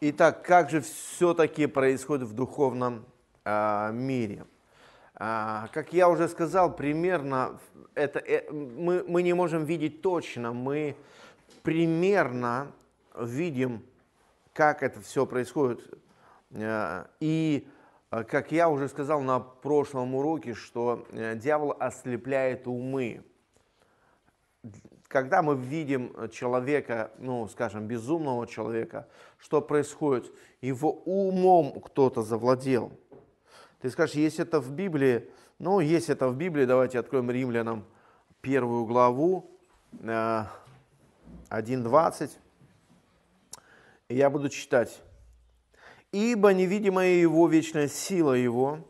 Итак, как же все-таки происходит в духовном э, мире? Э, как я уже сказал, примерно это, э, мы, мы не можем видеть точно, мы примерно видим, как это все происходит. Э, и как я уже сказал на прошлом уроке, что э, дьявол ослепляет умы когда мы видим э, человека, ну, скажем, безумного человека, что происходит? Его умом кто-то завладел. Ты скажешь, есть это в Библии? Ну, есть это в Библии. Давайте откроем римлянам первую главу, 1.20. Э, Я буду читать. «Ибо невидимая его вечная сила его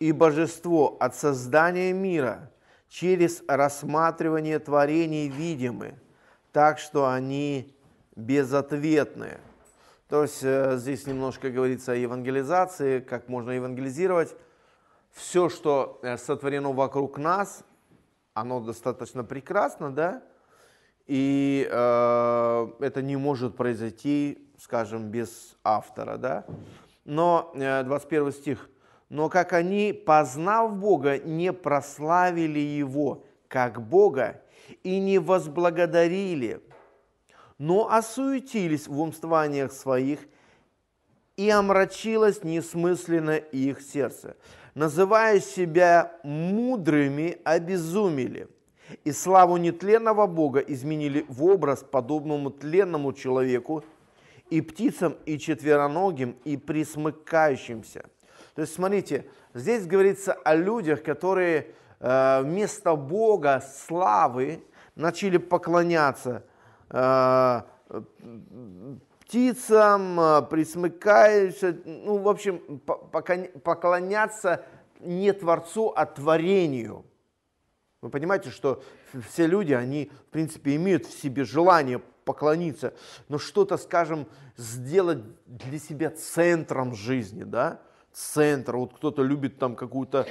и божество от создания мира – через рассматривание творений видимы, так что они безответные. То есть э, здесь немножко говорится о евангелизации, как можно евангелизировать. Все, что э, сотворено вокруг нас, оно достаточно прекрасно, да? И э, это не может произойти, скажем, без автора, да? Но э, 21 стих но как они, познав Бога, не прославили Его, как Бога, и не возблагодарили, но осуетились в умствованиях своих, и омрачилось несмысленно их сердце. Называя себя мудрыми, обезумели, и славу нетленного Бога изменили в образ, подобному тленному человеку, и птицам, и четвероногим, и присмыкающимся – то есть смотрите, здесь говорится о людях, которые э, вместо Бога славы начали поклоняться э, птицам, э, присмыкающимся, ну, в общем, поклоняться не Творцу, а творению. Вы понимаете, что все люди, они, в принципе, имеют в себе желание поклониться, но что-то, скажем, сделать для себя центром жизни, да? центр, вот кто-то любит там какую-то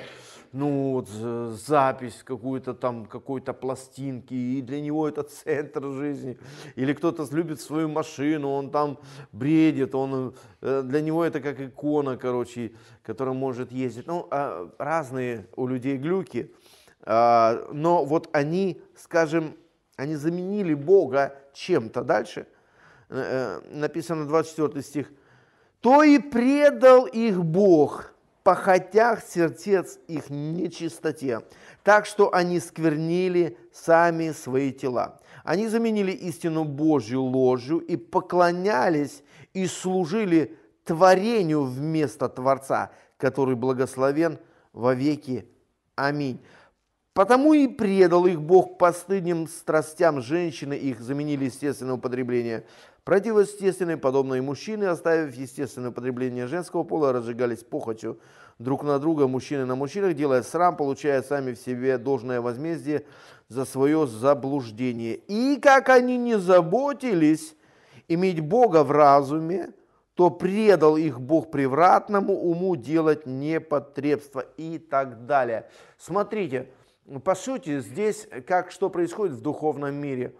ну, вот, запись какую-то там, какой-то пластинки, и для него это центр жизни. Или кто-то любит свою машину, он там бредит, он, э, для него это как икона, короче, которая может ездить. Ну, а разные у людей глюки, а, но вот они, скажем, они заменили Бога чем-то. Дальше э, э, написано 24 стих – то и предал их Бог, похотях сердец их нечистоте, так что они сквернили сами свои тела. Они заменили истину Божью ложью и поклонялись и служили творению вместо Творца, который благословен во веки. Аминь. Потому и предал их Бог постыдным страстям женщины, их заменили естественное употребление. Противоестественные, подобные мужчины, оставив естественное употребление женского пола, разжигались похотью друг на друга, мужчины на мужчинах, делая срам, получая сами в себе должное возмездие за свое заблуждение. И как они не заботились иметь Бога в разуме, то предал их Бог превратному уму делать непотребство и так далее. Смотрите, ну, по сути, здесь как что происходит в духовном мире?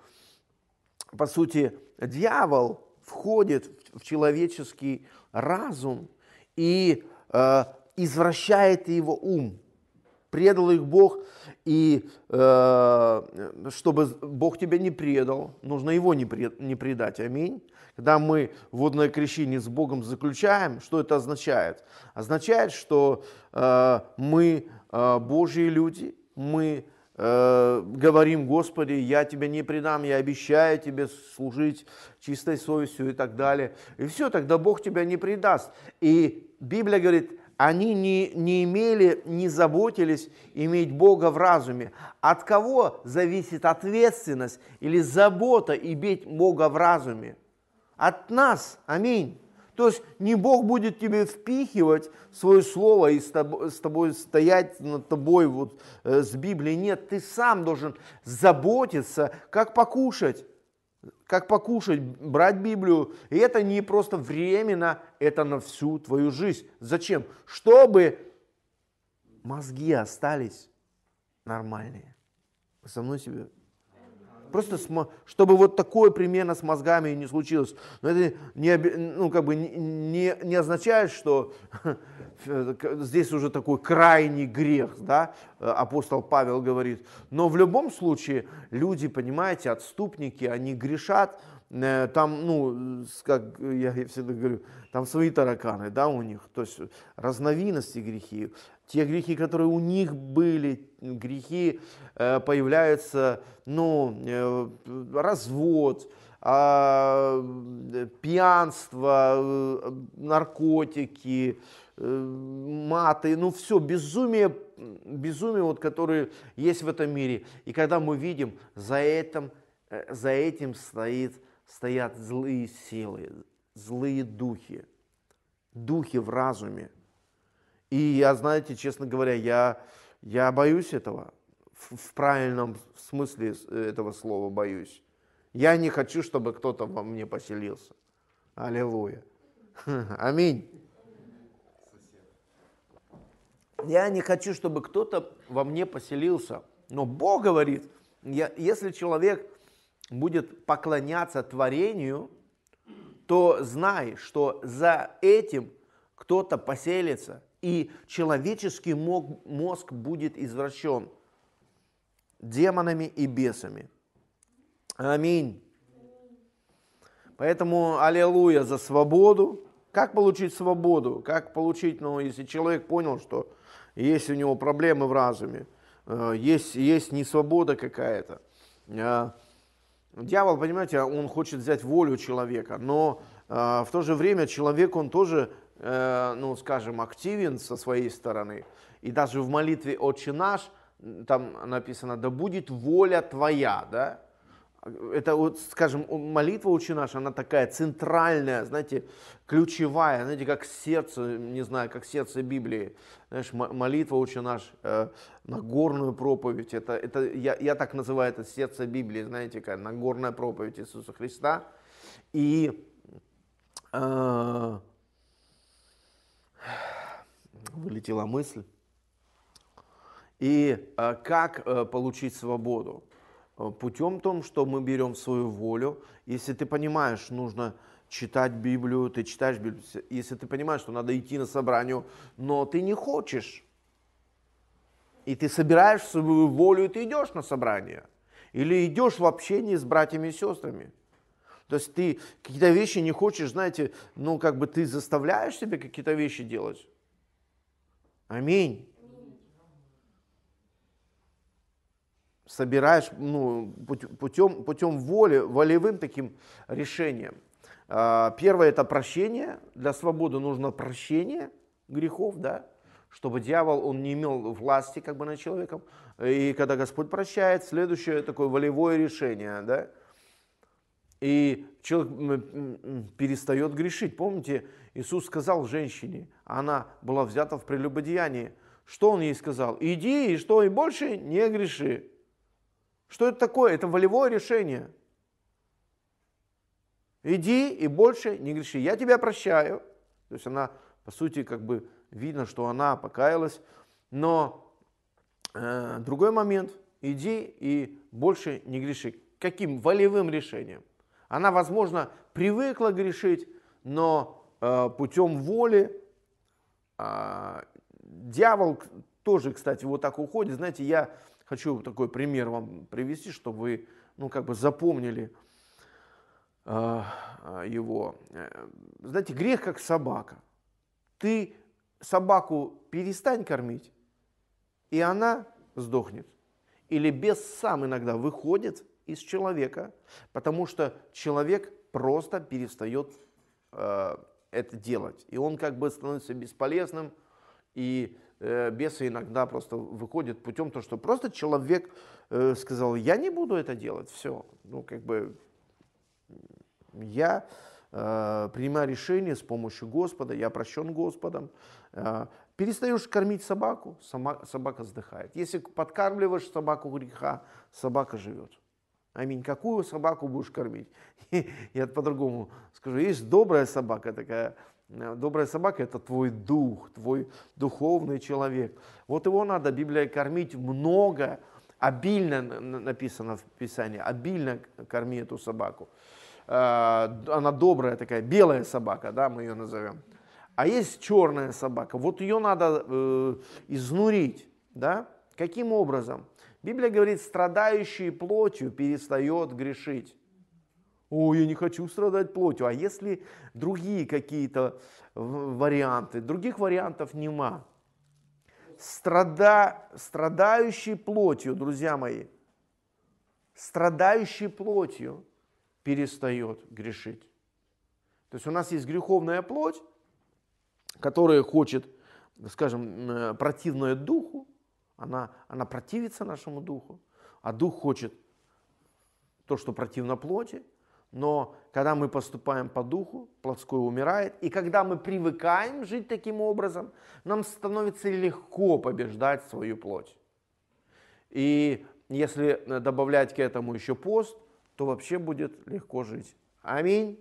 По сути, дьявол входит в человеческий разум и э, извращает его ум. Предал их Бог, и э, чтобы Бог тебя не предал, нужно его не, пред, не предать. Аминь. Когда мы водное крещение с Богом заключаем, что это означает? Означает, что э, мы э, Божьи люди, мы э, говорим, Господи, я тебя не предам, я обещаю тебе служить чистой совестью и так далее. И все, тогда Бог тебя не предаст. И Библия говорит, они не, не имели, не заботились иметь Бога в разуме. От кого зависит ответственность или забота иметь Бога в разуме? От нас. Аминь. То есть не Бог будет тебе впихивать свое слово и с тобой, стоять над тобой вот э, с Библией. Нет, ты сам должен заботиться, как покушать, как покушать, брать Библию. И это не просто временно, это на всю твою жизнь. Зачем? Чтобы мозги остались нормальные. со мной себе просто см, чтобы вот такое примерно с мозгами не случилось. Но это не, ну, как бы не, не означает, что э, здесь уже такой крайний грех, да, э, апостол Павел говорит. Но в любом случае люди, понимаете, отступники, они грешат, э, там, ну, как я всегда говорю, там свои тараканы, да, у них, то есть разновидности грехи. Те грехи, которые у них были, грехи э, появляются, ну, э, развод, а, э, пьянство, наркотики, маты, ну все, безумие, безумие, вот, которое есть в этом мире. И когда мы видим, за этим, за этим стоит, стоят злые силы, злые духи, духи в разуме – и я, знаете, честно говоря, я, я боюсь этого. В, в правильном смысле э, этого слова боюсь. Я не хочу, чтобы кто-то во мне поселился. Аллилуйя. Аминь. Я не хочу, чтобы кто-то во мне поселился. Но Бог говорит, я, если человек будет поклоняться творению, то знай, что за этим кто-то поселится и человеческий мозг будет извращен демонами и бесами. Аминь. Поэтому аллилуйя за свободу. Как получить свободу? Как получить, ну, если человек понял, что есть у него проблемы в разуме, э, есть, есть несвобода какая-то. Э, дьявол, понимаете, он хочет взять волю человека, но э, в то же время человек, он тоже Э, ну, скажем, активен со своей стороны, и даже в молитве «Отче наш» там написано «Да будет воля твоя», да? Это вот, скажем, молитва «Отче наш», она такая центральная, знаете, ключевая, знаете, как сердце, не знаю, как сердце Библии. Знаешь, молитва «Отче наш», э, на горную проповедь, это, это я, я так называю это сердце Библии, знаете, как на Нагорная проповедь Иисуса Христа. И э, вылетела мысль. И э, как э, получить свободу? Э, путем том, что мы берем свою волю. Если ты понимаешь, нужно читать Библию, ты читаешь Библию. Если ты понимаешь, что надо идти на собранию, но ты не хочешь, и ты собираешь свою волю, и ты идешь на собрание. Или идешь в общении с братьями и сестрами. То есть ты какие-то вещи не хочешь, знаете, ну как бы ты заставляешь себе какие-то вещи делать. Аминь. собираешь ну, путем, путем воли, волевым таким решением. А, первое это прощение. Для свободы нужно прощение грехов, да, чтобы дьявол, он не имел власти как бы над человеком. И когда Господь прощает, следующее такое волевое решение, да. И человек перестает грешить. Помните, Иисус сказал женщине, она была взята в прелюбодеянии. Что он ей сказал? Иди и что, и больше не греши. Что это такое? Это волевое решение. Иди и больше не греши. Я тебя прощаю. То есть она, по сути, как бы видно, что она покаялась. Но э, другой момент. Иди и больше не греши. Каким волевым решением? Она, возможно, привыкла грешить, но э, путем воли э, дьявол тоже, кстати, вот так уходит. Знаете, я хочу такой пример вам привести, чтобы вы, ну, как бы запомнили э, его. Э, знаете, грех как собака. Ты собаку перестань кормить, и она сдохнет. Или бес сам иногда выходит из человека, потому что человек просто перестает э, это делать. И он как бы становится бесполезным, и э, бесы иногда просто выходят путем того, что просто человек э, сказал, я не буду это делать, все. Ну, как бы я э, принимаю решение с помощью Господа, я прощен Господом. Э, перестаешь кормить собаку, сама, собака сдыхает. Если подкармливаешь собаку греха, собака живет. Аминь. Какую собаку будешь кормить? Я по-другому скажу. Есть добрая собака такая. Э, добрая собака – это твой дух, твой духовный человек. Вот его надо, Библия, кормить много, обильно написано в Писании, обильно корми эту собаку. Э, она добрая такая, белая собака, да, мы ее назовем. А есть черная собака, вот ее надо э, изнурить, да? Каким образом? Библия говорит, страдающий плотью перестает грешить. О, я не хочу страдать плотью. А если другие какие-то э, варианты? Других вариантов нема. Страда, страдающий плотью, друзья мои, страдающий плотью перестает грешить. То есть у нас есть греховная плоть, которая хочет, скажем, э, противное духу, она, она противится нашему духу, а дух хочет то, что противно плоти, но когда мы поступаем по духу, плотское умирает, и когда мы привыкаем жить таким образом, нам становится легко побеждать свою плоть. И если добавлять к этому еще пост, то вообще будет легко жить. Аминь.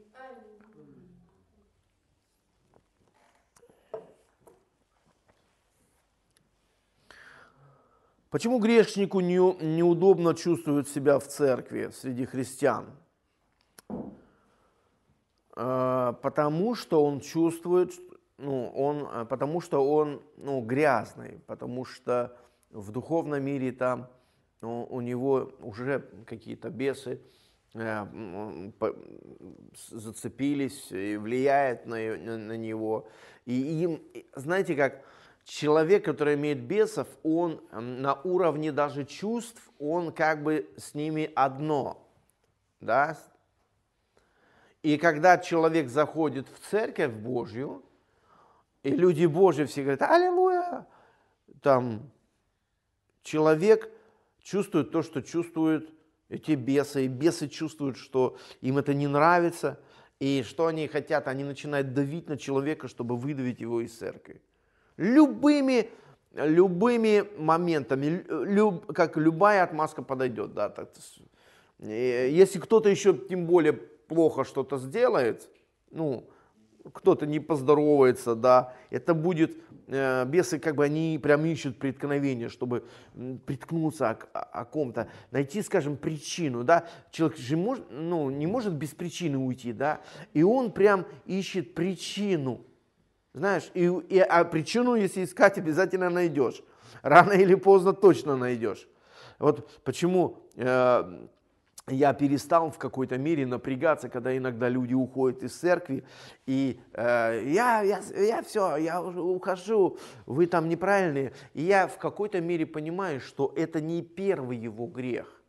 Почему грешнику не, неудобно чувствует себя в церкви среди христиан? А, потому что он чувствует, ну, он, а, потому что он ну, грязный, потому что в духовном мире там ну, у него уже какие-то бесы э, зацепились и влияют на, на, него. И им, знаете, как человек, который имеет бесов, он на уровне даже чувств, он как бы с ними одно. Да? И когда человек заходит в церковь Божью, и люди Божьи все говорят «Аллилуйя!», там человек чувствует то, что чувствуют эти бесы, и бесы чувствуют, что им это не нравится, и что они хотят, они начинают давить на человека, чтобы выдавить его из церкви любыми, любыми моментами, люб, как любая отмазка подойдет. Да, так, э, если кто-то еще тем более плохо что-то сделает, ну, кто-то не поздоровается, да, это будет, э, бесы как бы они прям ищут преткновение, чтобы приткнуться о, о, ком-то, найти, скажем, причину, да, человек же может, ну, не может без причины уйти, да, и он прям ищет причину, знаешь, и, и а причину, если искать, обязательно найдешь. Рано или поздно точно найдешь. Вот почему э, я перестал в какой-то мере напрягаться, когда иногда люди уходят из церкви, и э, я, я, я все, я ухожу, вы там неправильные. И я в какой-то мере понимаю, что это не первый его грех.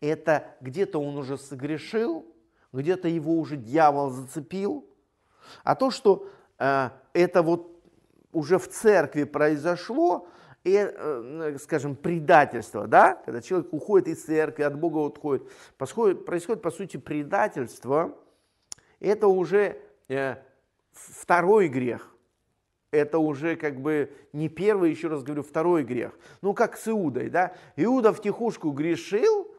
Это где-то он уже согрешил, где-то его уже дьявол зацепил. А то, что Э, это вот уже в церкви произошло, и, э, ну, скажем, предательство, да, когда человек уходит из церкви, от Бога отходит, происходит, происходит по сути, предательство, это уже э, второй грех. Это уже как бы не первый, еще раз говорю, второй грех. Ну, как с Иудой, да. Иуда втихушку грешил,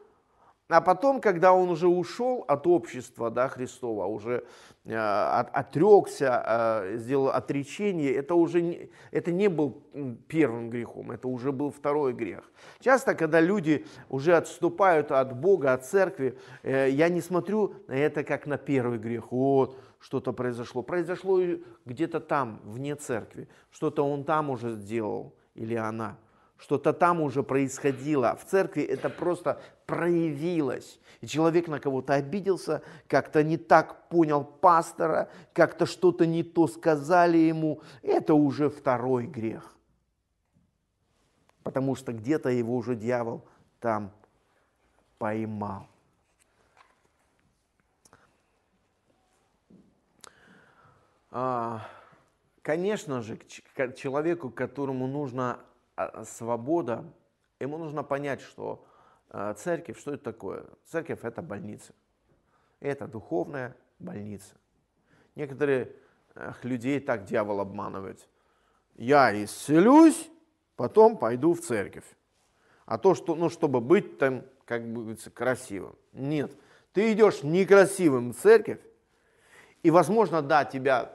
а потом, когда он уже ушел от общества да, Христова, а уже э, от, отрекся, э, сделал отречение, это уже не, это не был первым грехом, это уже был второй грех. Часто, когда люди уже отступают от Бога, от церкви, э, я не смотрю на это как на первый грех. Вот что-то произошло. Произошло где-то там, вне церкви. Что-то он там уже сделал или она что-то там уже происходило. В церкви это просто проявилось. И человек на кого-то обиделся, как-то не так понял пастора, как-то что-то не то сказали ему. Это уже второй грех. Потому что где-то его уже дьявол там поймал. А, конечно же, к человеку, которому нужно а, а, свобода, ему нужно понять, что а, церковь, что это такое? Церковь – это больница. Это духовная больница. Некоторых людей так дьявол обманывает. Я исцелюсь, потом пойду в церковь. А то, что, ну, чтобы быть там, как бы говорится, красивым. Нет, ты идешь некрасивым в церковь, и, возможно, да, тебя,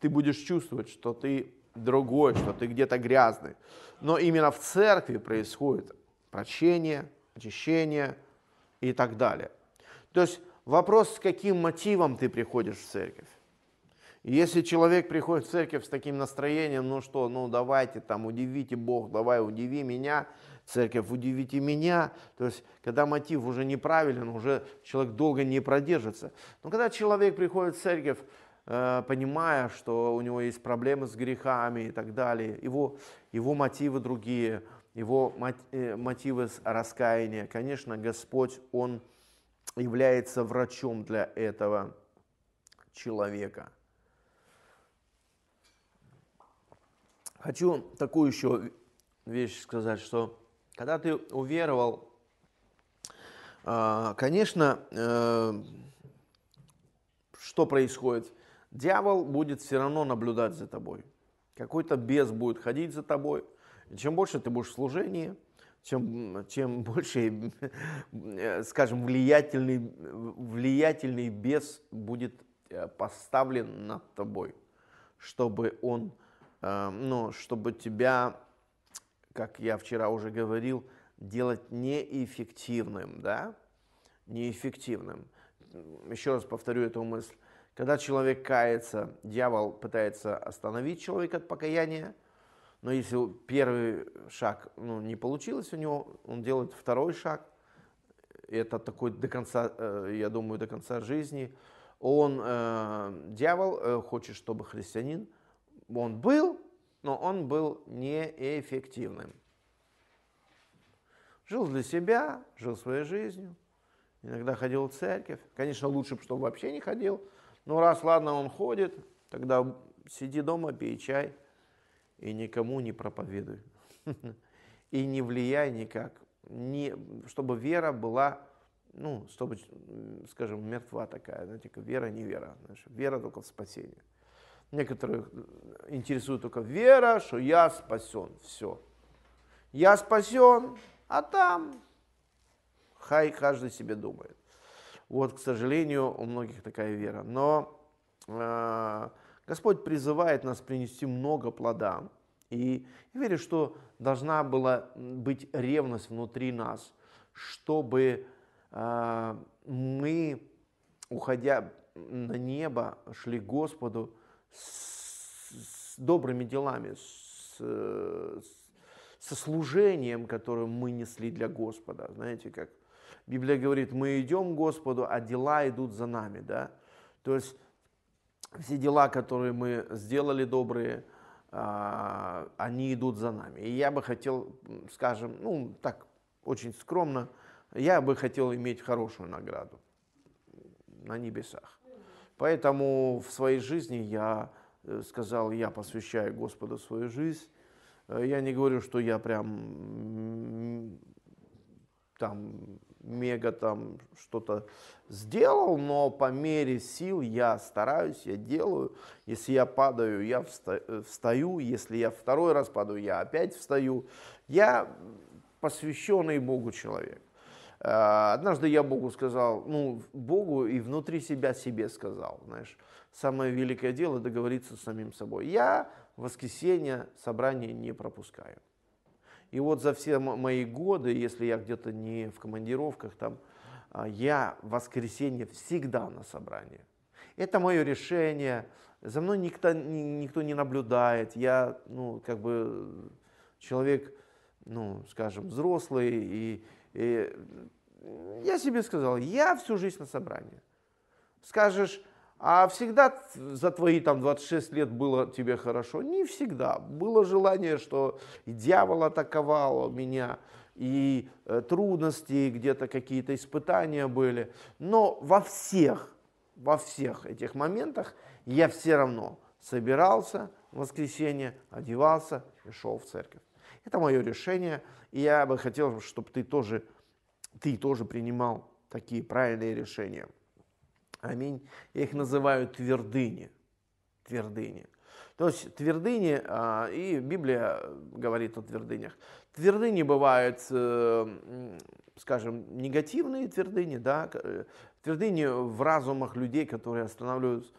ты будешь чувствовать, что ты другой, что ты где-то грязный. Но именно в церкви происходит прощение, очищение и так далее. То есть вопрос, с каким мотивом ты приходишь в церковь. Если человек приходит в церковь с таким настроением, ну что, ну давайте там, удивите Бог, давай удиви меня, церковь, удивите меня. То есть, когда мотив уже неправилен, уже человек долго не продержится. Но когда человек приходит в церковь, Э, понимая, что у него есть проблемы с грехами и так далее, его, его мотивы другие, его э, мотивы раскаяния. Конечно, Господь, Он является врачом для этого человека. Хочу такую еще вещь сказать, что когда ты уверовал, э, конечно, что происходит – Дьявол будет все равно наблюдать за тобой. Какой-то бес будет ходить за тобой. И чем больше ты будешь в служении, чем, чем больше, э, скажем, влиятельный, влиятельный бес будет э, поставлен над тобой, чтобы он, ну, чтобы тебя, как я вчера уже говорил, делать неэффективным, да, неэффективным. Еще раз повторю эту мысль. Когда человек кается, дьявол пытается остановить человека от покаяния, но если первый шаг ну, не получилось у него, он делает второй шаг. Это такой до конца, э, я думаю, до конца жизни. Он, э, дьявол, э, хочет, чтобы христианин, он был, но он был неэффективным. Жил для себя, жил своей жизнью, иногда ходил в церковь. Конечно, лучше бы, чтобы вообще не ходил, ну, раз, ладно, он ходит, тогда сиди дома, пей чай и никому не проповедуй. И не влияй никак. Не, чтобы вера была, ну, чтобы, скажем, мертва такая, знаете, вера, не вера. Знаешь, вера только в спасение. Некоторых интересует только вера, что я спасен, все. Я спасен, а там хай каждый себе думает. Вот, к сожалению, у многих такая вера. Но э, Господь призывает нас принести много плода. И я верю, что должна была быть ревность внутри нас, чтобы э, мы, уходя на небо, шли к Господу с, с добрыми делами, с, с, со служением, которое мы несли для Господа. Знаете, как Библия говорит, мы идем к Господу, а дела идут за нами, да. То есть все дела, которые мы сделали добрые, а, они идут за нами. И я бы хотел, скажем, ну так, очень скромно, я бы хотел иметь хорошую награду на небесах. Поэтому в своей жизни я э, сказал, я посвящаю Господу свою жизнь. Э, я не говорю, что я прям там мега там что-то сделал, но по мере сил я стараюсь, я делаю. Если я падаю, я э, встаю. Если я второй раз падаю, я опять встаю. Я посвященный Богу человек. А, однажды я Богу сказал, ну, Богу и внутри себя себе сказал, знаешь, самое великое дело договориться с самим собой. Я в воскресенье собрание не пропускаю. И вот за все мои годы, если я где-то не в командировках, там, а, я в воскресенье всегда на собрании. Это мое решение, за мной никто, никто не наблюдает, я, ну, как бы, человек, ну, скажем, взрослый, и, и я себе сказал, я всю жизнь на собрании. Скажешь, а всегда за твои там 26 лет было тебе хорошо? Не всегда. Было желание, что и дьявол атаковал меня, и э, трудности, где-то какие-то испытания были. Но во всех, во всех этих моментах я все равно собирался в воскресенье, одевался и шел в церковь. Это мое решение, и я бы хотел, чтобы ты тоже, ты тоже принимал такие правильные решения. Аминь. Я их называю твердыни. Твердыни. То есть твердыни, а, и Библия говорит о твердынях. Твердыни бывают, э, скажем, негативные твердыни, да, э, твердыни в разумах людей, которые останавливают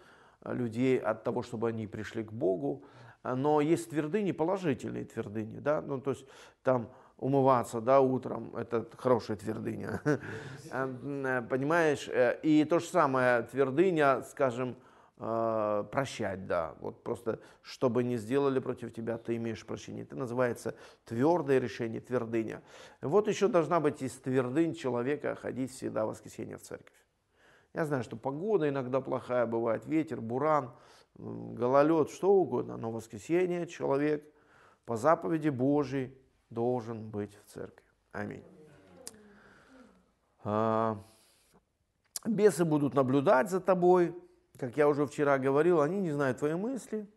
э, людей от того, чтобы они пришли к Богу. Но есть твердыни, положительные твердыни, да, ну то есть там умываться, да, утром, это хорошая твердыня, э, понимаешь? Э, и то же самое твердыня, скажем, э, прощать, да, вот просто, чтобы не сделали против тебя, ты имеешь прощение. Это называется твердое решение, твердыня. Вот еще должна быть из твердынь человека ходить всегда в воскресенье в церковь. Я знаю, что погода иногда плохая бывает, ветер, буран, гололед, что угодно, но воскресенье человек по заповеди Божией должен быть в церкви. Аминь. А, бесы будут наблюдать за тобой. Как я уже вчера говорил, они не знают твои мысли,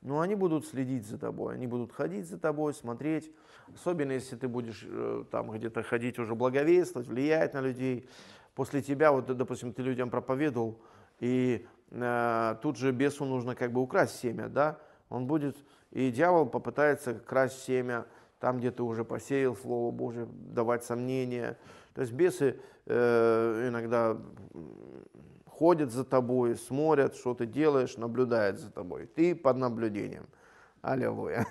но они будут следить за тобой, они будут ходить за тобой, смотреть. Особенно, если ты будешь э, там где-то ходить уже благовествовать, влиять на людей. После тебя, вот, допустим, ты людям проповедовал, и э, тут же бесу нужно как бы украсть семя, да? Он будет, и дьявол попытается красть семя, там, где ты уже посеял Слово Божие, давать сомнения. То есть бесы э, иногда ходят за тобой, смотрят, что ты делаешь, наблюдают за тобой. Ты под наблюдением. Аллилуйя.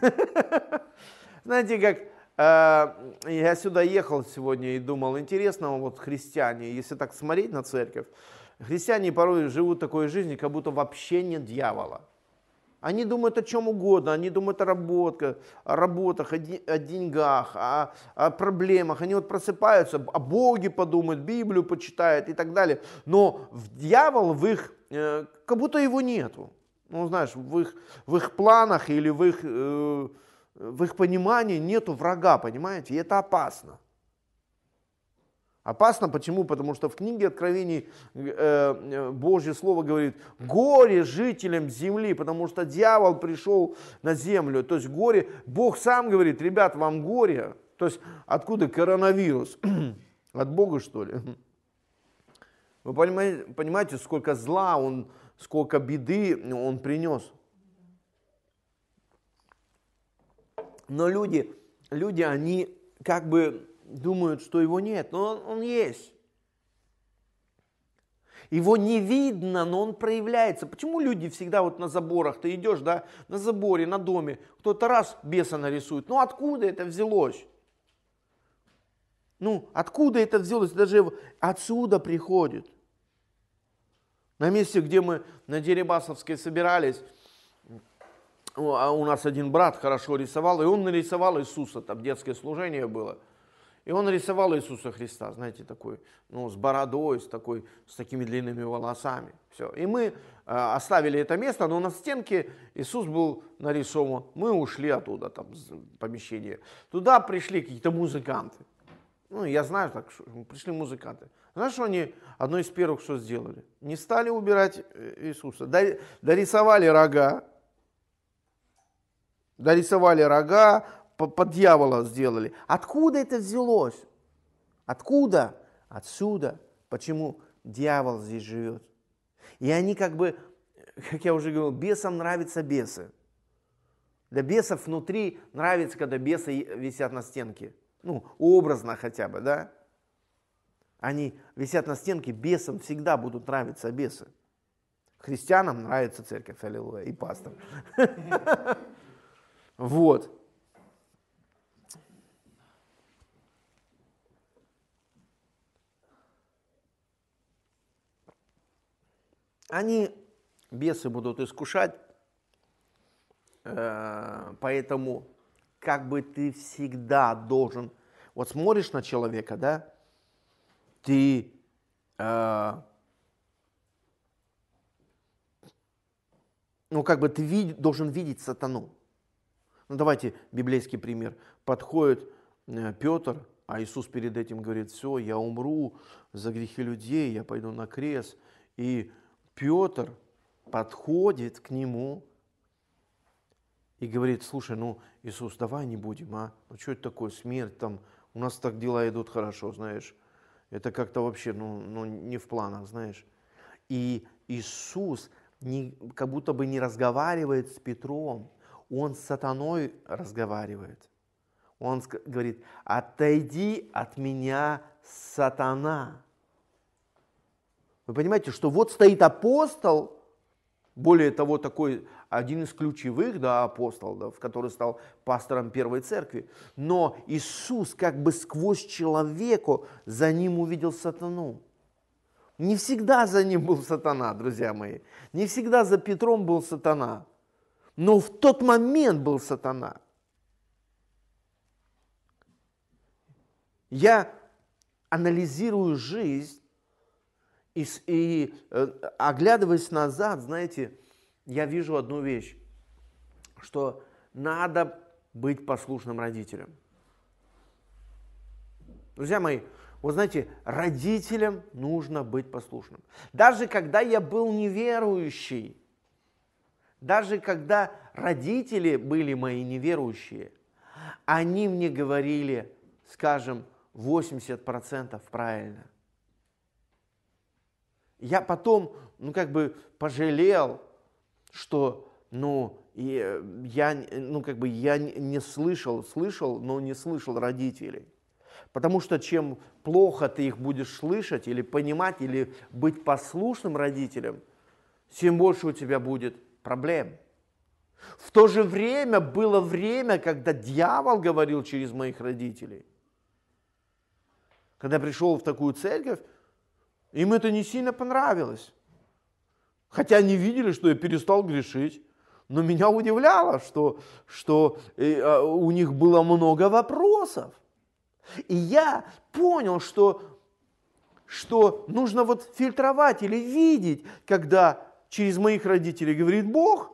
Знаете, как э, я сюда ехал сегодня и думал, интересно, вот христиане, если так смотреть на церковь, христиане порой живут такой жизнью, как будто вообще нет дьявола. Они думают о чем угодно, они думают о, работе, о работах, о, о деньгах, о, о проблемах. Они вот просыпаются, о Боге подумают, Библию почитают и так далее. Но в дьявол в их, э, как будто его нету. Ну, знаешь, в их, в их планах или в их, э, в их понимании нету врага, понимаете? И это опасно. Опасно почему? Потому что в книге Откровений э, э, Божье Слово говорит, горе жителям земли, потому что дьявол пришел на землю. То есть горе, Бог сам говорит, ребят, вам горе. То есть откуда коронавирус? От Бога что ли? Вы понимаете, понимаете, сколько зла он, сколько беды он принес? Но люди, люди, они как бы думают, что его нет, но он, он есть. Его не видно, но он проявляется. Почему люди всегда вот на заборах, ты идешь, да, на заборе, на доме, кто-то раз беса нарисует. Ну откуда это взялось? Ну, откуда это взялось? Даже отсюда приходит. На месте, где мы на Деребасовской собирались, а у нас один брат хорошо рисовал, и он нарисовал Иисуса, там детское служение было – и он рисовал Иисуса Христа, знаете, такой, ну, с бородой, с такой, с такими длинными волосами. Все. И мы э, оставили это место, но на стенке Иисус был нарисован. Мы ушли оттуда, там, с помещения. Туда пришли какие-то музыканты. Ну, я знаю так, что ну, пришли музыканты. Знаешь, что они одно из первых что сделали? Не стали убирать э, Иисуса. Дорисовали рога, дорисовали рога, под дьявола сделали. Откуда это взялось? Откуда? Отсюда. Почему дьявол здесь живет? И они как бы, как я уже говорил, бесам нравятся бесы. Для бесов внутри нравится, когда бесы висят на стенке. Ну, образно хотя бы, да? Они висят на стенке, бесам всегда будут нравиться бесы. Христианам нравится церковь, аллилуйя, и пастор. Вот. Они, бесы, будут искушать, э, поэтому как бы ты всегда должен, вот смотришь на человека, да, ты э, ну как бы ты вид, должен видеть сатану. Ну давайте библейский пример. Подходит э, Петр, а Иисус перед этим говорит, все, я умру за грехи людей, я пойду на крест. И Петр подходит к нему и говорит, слушай, ну, Иисус, давай не будем, а? Ну, что это такое, смерть там? У нас так дела идут хорошо, знаешь. Это как-то вообще, ну, ну, не в планах, знаешь. И Иисус не, как будто бы не разговаривает с Петром, он с сатаной разговаривает. Он говорит, отойди от меня, сатана. Вы понимаете, что вот стоит апостол, более того, такой один из ключевых да, апостолов, который стал пастором первой церкви. Но Иисус как бы сквозь человеку за ним увидел сатану. Не всегда за ним был сатана, друзья мои. Не всегда за Петром был сатана. Но в тот момент был сатана. Я анализирую жизнь и, и э, оглядываясь назад, знаете, я вижу одну вещь, что надо быть послушным родителям. Друзья мои, вот знаете, родителям нужно быть послушным. Даже когда я был неверующий, даже когда родители были мои неверующие, они мне говорили, скажем, 80% правильно – я потом, ну, как бы пожалел, что, ну, и э, я, ну, как бы я не слышал, слышал, но не слышал родителей. Потому что чем плохо ты их будешь слышать или понимать, или быть послушным родителям, тем больше у тебя будет проблем. В то же время было время, когда дьявол говорил через моих родителей. Когда я пришел в такую церковь, им это не сильно понравилось. Хотя они видели, что я перестал грешить. Но меня удивляло, что, что э, а, у них было много вопросов. И я понял, что, что нужно вот фильтровать или видеть, когда через моих родителей говорит Бог,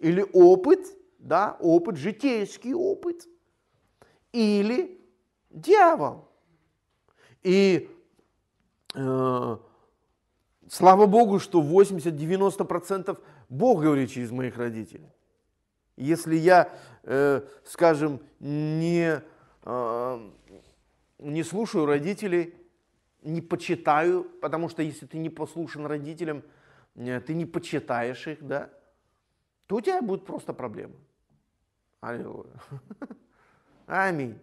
или опыт, да, опыт, житейский опыт, или дьявол. И Э, слава Богу, что 80-90% Бог говорит через моих родителей. Если я, э, скажем, не, э, не слушаю родителей, не почитаю, потому что если ты не послушан родителям, э, ты не почитаешь их, да, то у тебя будут просто проблемы. Аллилуйя. Аминь.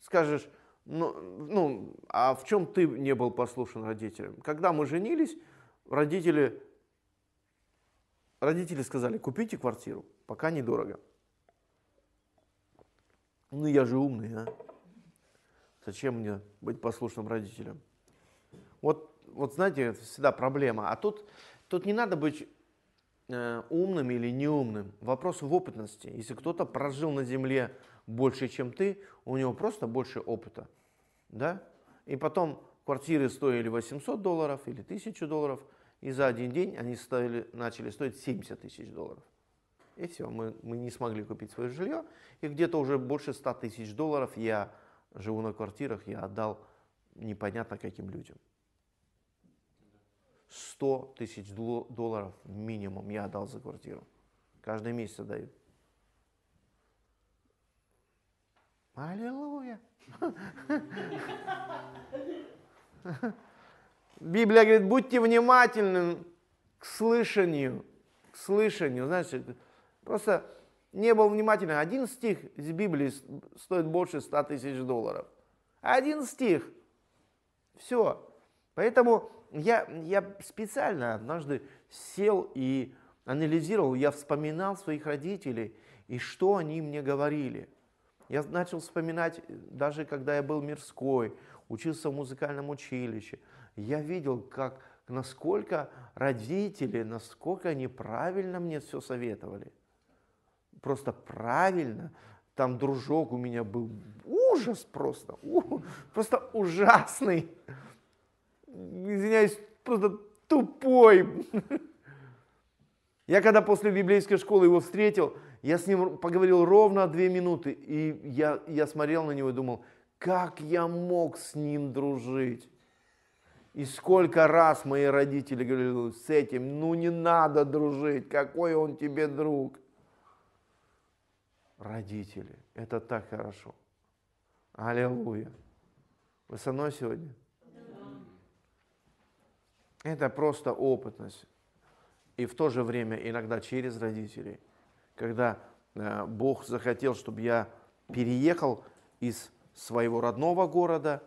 Скажешь, ну, ну, а в чем ты не был послушен родителям? Когда мы женились, родители, родители сказали, купите квартиру, пока недорого. Ну, я же умный, а? Зачем мне быть послушным родителям? Вот, вот знаете, это всегда проблема. А тут, тут не надо быть Э, умным или неумным. Вопрос в опытности. Если кто-то прожил на Земле больше, чем ты, у него просто больше опыта. Да? И потом квартиры стоили 800 долларов или 1000 долларов, и за один день они стоили, начали стоить 70 тысяч долларов. И все, мы, мы не смогли купить свое жилье, и где-то уже больше 100 тысяч долларов я живу на квартирах, я отдал непонятно каким людям. 100 тысяч долларов минимум я отдал за квартиру. Каждый месяц отдаю. Аллилуйя. Библия говорит, будьте внимательны к слышанию, к слышанию. Знаете, просто не был внимательным. Один стих из Библии стоит больше 100 тысяч долларов. Один стих. Все. Поэтому я, я специально однажды сел и анализировал, я вспоминал своих родителей и что они мне говорили. Я начал вспоминать, э, даже когда я был мирской, учился в музыкальном училище, я видел, как, насколько родители, насколько они правильно мне все советовали. Просто правильно. Там дружок у меня был ужас просто, у, просто ужасный извиняюсь, просто тупой. Я когда после библейской школы его встретил, я с ним поговорил ровно две минуты, и я, я смотрел на него и думал, как я мог с ним дружить? И сколько раз мои родители говорили, с этим, ну не надо дружить, какой он тебе друг. Родители, это так хорошо. Аллилуйя. Вы со мной сегодня? Это просто опытность. И в то же время иногда через родителей. Когда э, Бог захотел, чтобы я переехал из своего родного города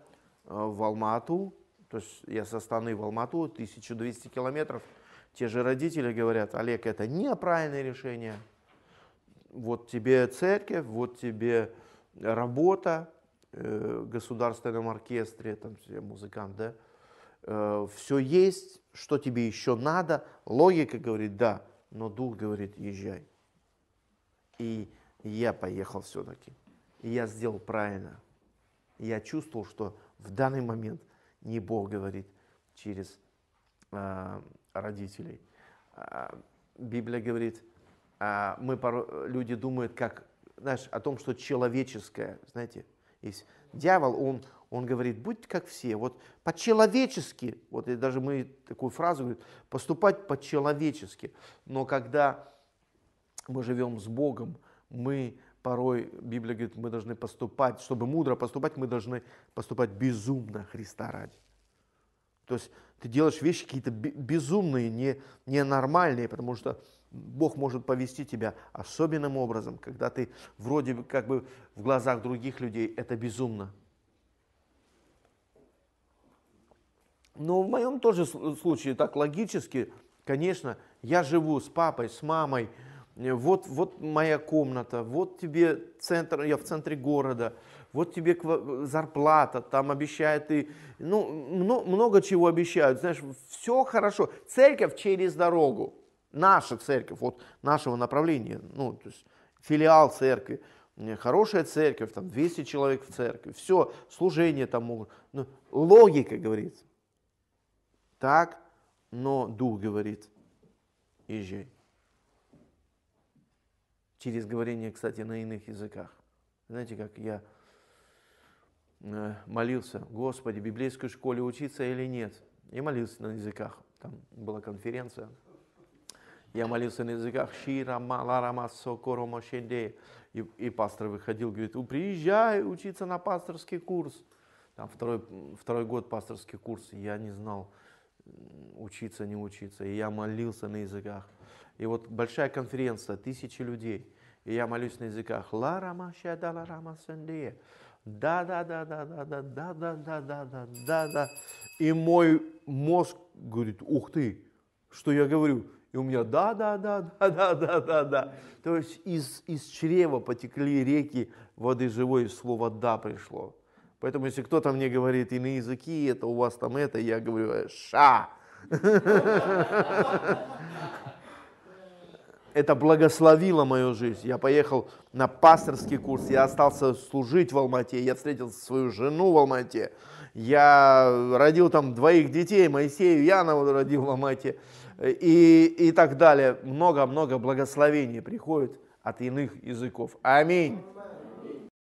э, в Алмату, то есть я со Станы в Алмату, 1200 километров, те же родители говорят, Олег, это неправильное решение. Вот тебе церковь, вот тебе работа, э, государственном оркестре, там все музыкант, да, Э, все есть, что тебе еще надо. Логика говорит, да, но дух говорит, езжай. И я поехал все-таки. И я сделал правильно. я чувствовал, что в данный момент не Бог говорит через э, родителей. А, Библия говорит, а, мы порой, люди думают, как, знаешь, о том, что человеческое, знаете, есть дьявол, он, он говорит, будьте как все, вот по-человечески, вот и даже мы такую фразу говорим, поступать по-человечески. Но когда мы живем с Богом, мы порой, Библия говорит, мы должны поступать, чтобы мудро поступать, мы должны поступать безумно Христа ради. То есть ты делаешь вещи какие-то безумные, не, ненормальные, потому что Бог может повести тебя особенным образом, когда ты вроде как бы в глазах других людей это безумно, Но ну, в моем тоже случае так логически, конечно, я живу с папой, с мамой, вот, вот моя комната, вот тебе центр, я в центре города, вот тебе зарплата, там обещают и, ну, много, много чего обещают, знаешь, все хорошо. Церковь через дорогу, наша церковь, вот нашего направления, ну, то есть филиал церкви, хорошая церковь, там 200 человек в церкви, все, служение там могут, ну, логика, говорится так, но дух говорит, езжай. Через говорение, кстати, на иных языках. Знаете, как я э, молился, Господи, в библейской школе учиться или нет? И молился на языках, там была конференция. Я молился на языках Шира, Маларама, Сокоро, Мошенде. И, и пастор выходил, говорит, приезжай учиться на пасторский курс. Там второй, второй год пасторский курс, я не знал, учиться, не учиться. И я молился на языках. И вот большая конференция, тысячи людей. И я молюсь на языках. Ла рама шадала рама сандия. Да, да, да, да, да, да, да, да, да, да, да, да, да. И мой мозг говорит, ух ты, что я говорю. И у меня да, да, да, да, да, да, да, да. То есть из, из чрева потекли реки воды живой, и слово «да» пришло. Поэтому если кто-то мне говорит иные языки, это у вас там это, я говорю, «Э, ша. Это благословило мою жизнь. Я поехал на пасторский курс, я остался служить в Алмате, я встретил свою жену в Алмате. Я родил там двоих детей, Моисею Яна родил в Алмате и, и так далее. Много-много благословений приходит от иных языков. Аминь.